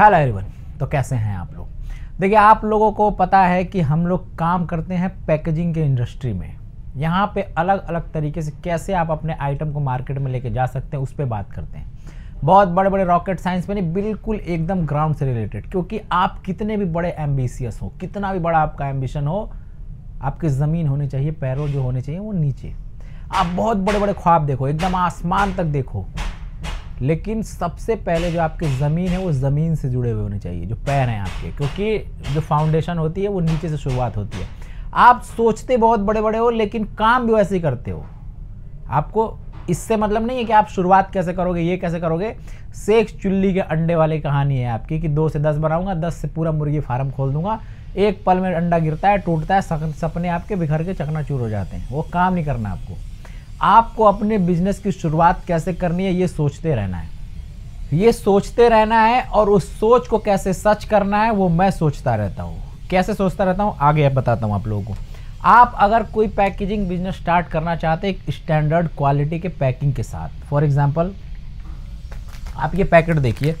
hello everyone तो कैसे हैं आप लोग देखिए आप लोगों को पता है कि हम लोग काम करते हैं पैकेजिंग के इंडस्ट्री में यहाँ पे अलग अलग तरीके से कैसे आप अपने आइटम को मार्केट में लेके जा सकते हैं उस पर बात करते हैं बहुत बड़े बड़े रॉकेट साइंस में नहीं बिल्कुल एकदम ग्राउंड से रिलेटेड क्योंकि आप कितने भी बड़े एम्बिशियस हो कितना भी बड़ा आपका एम्बिशन हो आपकी ज़मीन होनी चाहिए पैरों जो होने चाहिए वो नीचे आप बहुत बड़े बड़े ख्वाब देखो एकदम आसमान तक देखो लेकिन सबसे पहले जो आपकी ज़मीन है वो ज़मीन से जुड़े हुए होने चाहिए जो पैर हैं आपके क्योंकि जो फाउंडेशन होती है वो नीचे से शुरुआत होती है आप सोचते बहुत बड़े बड़े हो लेकिन काम भी वैसे ही करते हो आपको इससे मतलब नहीं है कि आप शुरुआत कैसे करोगे ये कैसे करोगे सेक्स चुल्ली के अंडे वाली कहानी है आपकी कि दो से दस बनाऊंगा दस से पूरा मुर्गी फार्म खोल दूंगा एक पल में अंडा गिरता है टूटता है सपने आपके बिखर के चूर हो जाते हैं वो काम नहीं करना आपको आपको अपने बिजनेस की शुरुआत कैसे करनी है ये सोचते रहना है ये सोचते रहना है और उस सोच को कैसे सच करना है वो मैं सोचता रहता हूँ कैसे सोचता रहता हूँ आगे बताता हूँ आप लोगों को आप अगर कोई पैकेजिंग बिजनेस स्टार्ट करना चाहते हैं एक स्टैंडर्ड क्वालिटी के पैकिंग के साथ फॉर एग्जाम्पल आप ये पैकेट देखिए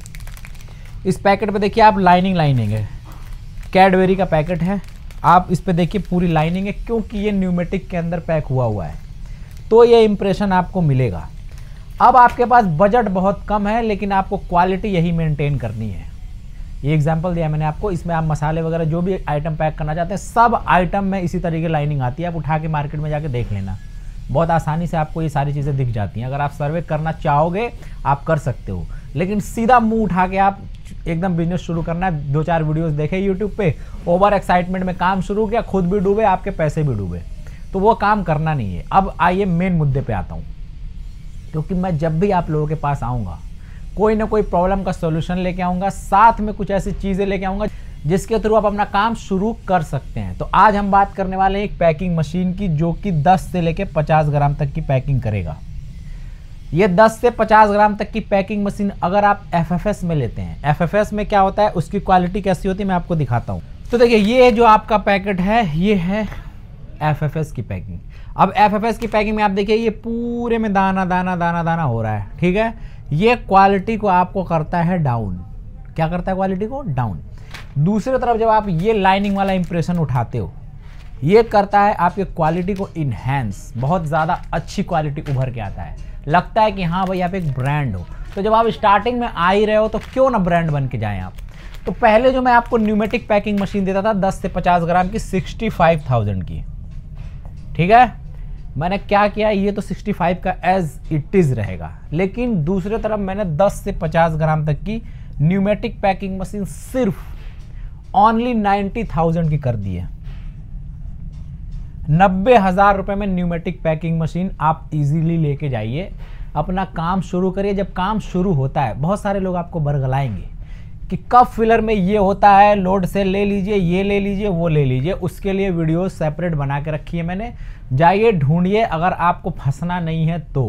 इस पैकेट पे देखिए आप लाइनिंग लाइनिंग है कैडबेरी का पैकेट है आप इस पर देखिए पूरी लाइनिंग है क्योंकि ये न्यूमेटिक के अंदर पैक हुआ हुआ है तो ये इम्प्रेशन आपको मिलेगा अब आपके पास बजट बहुत कम है लेकिन आपको क्वालिटी यही मेंटेन करनी है ये एग्जांपल दिया मैंने आपको इसमें आप मसाले वगैरह जो भी आइटम पैक करना चाहते हैं सब आइटम में इसी तरीके लाइनिंग आती है आप उठा के मार्केट में जाके देख लेना बहुत आसानी से आपको ये सारी चीज़ें दिख जाती हैं अगर आप सर्वे करना चाहोगे आप कर सकते हो लेकिन सीधा मुँह उठा के आप एकदम बिजनेस शुरू करना है दो चार वीडियोज़ देखे यूट्यूब पर ओवर एक्साइटमेंट में काम शुरू किया खुद भी डूबे आपके पैसे भी डूबे तो वो काम करना नहीं है अब आइए मेन मुद्दे पे आता हूँ क्योंकि मैं जब भी आप लोगों के पास आऊँगा कोई ना कोई प्रॉब्लम का सोल्यूशन लेके आऊँगा साथ में कुछ ऐसी चीज़ें लेके आऊँगा जिसके थ्रू आप अपना काम शुरू कर सकते हैं तो आज हम बात करने वाले हैं एक पैकिंग मशीन की जो कि 10 से लेकर 50 ग्राम तक की पैकिंग करेगा ये 10 से 50 ग्राम तक की पैकिंग मशीन अगर आप एफएफएस में लेते हैं एफएफएस में क्या होता है उसकी क्वालिटी कैसी होती है मैं आपको दिखाता हूँ तो देखिए ये जो आपका पैकेट है ये है एफएफएस की पैकिंग अब एफएफएस की पैकिंग में आप देखिए ये पूरे में दाना दाना दाना दाना हो रहा है ठीक है ये क्वालिटी को आपको करता है डाउन क्या करता है क्वालिटी को डाउन दूसरी तरफ जब आप ये लाइनिंग वाला इंप्रेशन उठाते हो ये करता है आपके क्वालिटी को इन्हेंस बहुत ज़्यादा अच्छी क्वालिटी उभर के आता है लगता है कि हाँ भाई आप एक ब्रांड हो तो जब आप स्टार्टिंग में आ ही रहे हो तो क्यों ना ब्रांड बन के जाएँ आप तो पहले जो मैं आपको न्यूमेटिक पैकिंग मशीन देता था 10 से 50 ग्राम की 65,000 की ठीक है मैंने क्या किया ये तो 65 का एज इट इज़ रहेगा लेकिन दूसरे तरफ मैंने 10 से 50 ग्राम तक की न्यूमेटिक पैकिंग मशीन सिर्फ ऑनली 90,000 की कर दी है नब्बे हज़ार रुपये में न्यूमेटिक पैकिंग मशीन आप इजीली लेके जाइए अपना काम शुरू करिए जब काम शुरू होता है बहुत सारे लोग आपको बरगलाएंगे कि कब फिलर में ये होता है लोड से ले लीजिए ये ले लीजिए वो ले लीजिए उसके लिए वीडियो सेपरेट बना के रखी है मैंने जाइए ढूंढिए अगर आपको फंसना नहीं है तो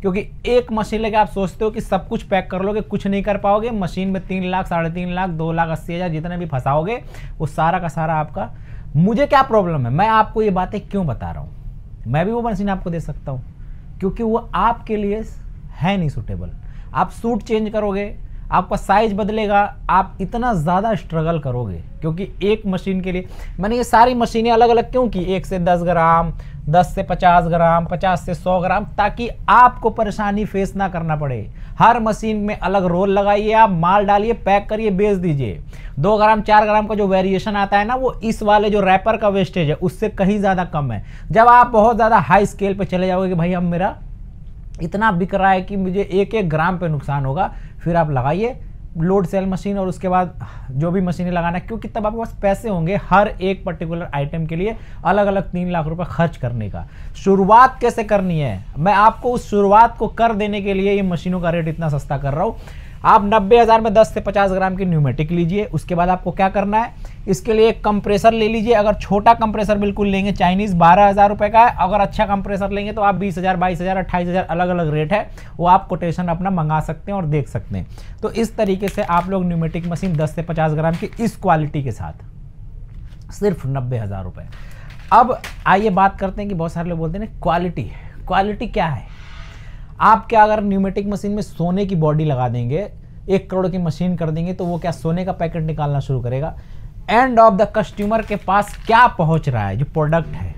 क्योंकि एक मशीन लेके आप सोचते हो कि सब कुछ पैक कर लोगे कुछ नहीं कर पाओगे मशीन में तीन लाख साढ़े तीन लाख दो लाख अस्सी हज़ार जितने भी फंसाओगे वो सारा का सारा आपका मुझे क्या प्रॉब्लम है मैं आपको ये बातें क्यों बता रहा हूँ मैं भी वो मशीन आपको दे सकता हूँ क्योंकि वो आपके लिए है नहीं सूटेबल आप सूट चेंज करोगे आपका साइज बदलेगा आप इतना ज़्यादा स्ट्रगल करोगे क्योंकि एक मशीन के लिए मैंने ये सारी मशीनें अलग अलग क्यों की एक से दस ग्राम दस से पचास ग्राम पचास से सौ ग्राम ताकि आपको परेशानी फेस ना करना पड़े हर मशीन में अलग रोल लगाइए आप माल डालिए पैक करिए बेच दीजिए दो ग्राम चार ग्राम का जो वेरिएशन आता है ना वो इस वाले जो रैपर का वेस्टेज है उससे कहीं ज़्यादा कम है जब आप बहुत ज़्यादा हाई स्केल पर चले जाओगे कि भाई हम मेरा इतना बिक रहा है कि मुझे एक एक ग्राम पे नुकसान होगा फिर आप लगाइए लोड सेल मशीन और उसके बाद जो भी मशीनें लगाना क्योंकि तब आपके पास पैसे होंगे हर एक पर्टिकुलर आइटम के लिए अलग अलग तीन लाख रुपए खर्च करने का शुरुआत कैसे करनी है मैं आपको उस शुरुआत को कर देने के लिए ये मशीनों का रेट इतना सस्ता कर रहा हूँ आप नब्बे हज़ार में 10 से 50 ग्राम की न्यूमेटिक लीजिए उसके बाद आपको क्या करना है इसके लिए एक कंप्रेसर ले लीजिए अगर छोटा कंप्रेसर बिल्कुल लेंगे चाइनीज़ बारह हज़ार रुपये का है अगर अच्छा कंप्रेसर लेंगे तो आप बीस हज़ार बाईस हज़ार अट्ठाईस हज़ार अलग अलग रेट है वो आप कोटेशन अपना मंगा सकते हैं और देख सकते हैं तो इस तरीके से आप लोग न्यूमेटिक मशीन दस से पचास ग्राम की इस क्वालिटी के साथ सिर्फ नब्बे हज़ार रुपये अब आइए बात करते हैं कि बहुत सारे लोग बोलते हैं क्वालिटी क्वालिटी क्या है आप क्या अगर न्यूमेटिक मशीन में सोने की बॉडी लगा देंगे एक करोड़ की मशीन कर देंगे तो वो क्या सोने का पैकेट निकालना शुरू करेगा एंड ऑफ द कस्टमर के पास क्या पहुंच रहा है जो प्रोडक्ट है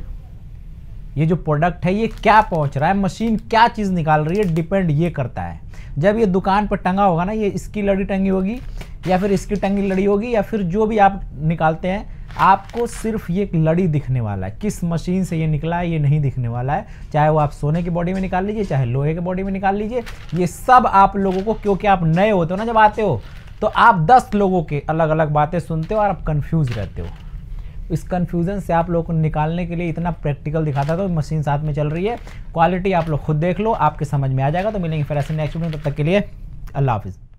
ये जो प्रोडक्ट है ये क्या पहुंच रहा है मशीन क्या चीज़ निकाल रही है डिपेंड ये करता है जब ये दुकान पर टंगा होगा ना ये इसकी लड़ी टंगी होगी या फिर इसकी टंगी लड़ी होगी या फिर जो भी आप निकालते हैं आपको सिर्फ ये एक लड़ी दिखने वाला है किस मशीन से ये निकला है ये नहीं दिखने वाला है चाहे वो आप सोने की बॉडी में निकाल लीजिए चाहे लोहे के बॉडी में निकाल लीजिए ये सब आप लोगों को क्योंकि आप नए होते हो ना जब आते हो तो आप दस लोगों के अलग अलग बातें सुनते हो और आप कन्फ्यूज़ रहते हो इस कन्फ्यूज़न से आप लोगों को निकालने के लिए इतना प्रैक्टिकल दिखाता था तो मशीन साथ में चल रही है क्वालिटी आप लोग खुद देख लो आपके समझ में आ जाएगा तो मिलेंगे फिर ऐसे नेक्स्ट वीडियो तब तक के लिए अल्लाह हाफिज़